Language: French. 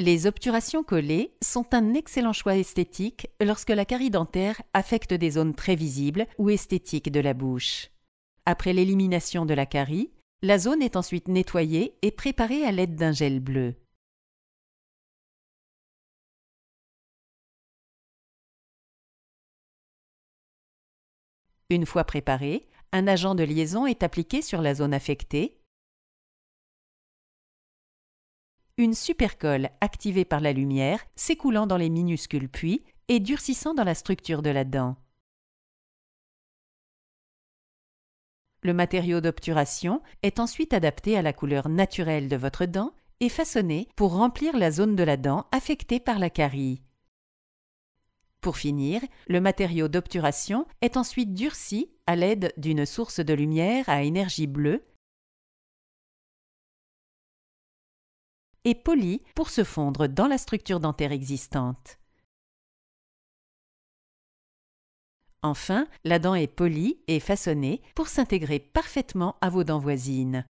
Les obturations collées sont un excellent choix esthétique lorsque la carie dentaire affecte des zones très visibles ou esthétiques de la bouche. Après l'élimination de la carie, la zone est ensuite nettoyée et préparée à l'aide d'un gel bleu. Une fois préparée, un agent de liaison est appliqué sur la zone affectée une supercolle activée par la lumière s'écoulant dans les minuscules puits et durcissant dans la structure de la dent. Le matériau d'obturation est ensuite adapté à la couleur naturelle de votre dent et façonné pour remplir la zone de la dent affectée par la carie. Pour finir, le matériau d'obturation est ensuite durci à l'aide d'une source de lumière à énergie bleue et polie pour se fondre dans la structure dentaire existante. Enfin, la dent est polie et façonnée pour s'intégrer parfaitement à vos dents voisines.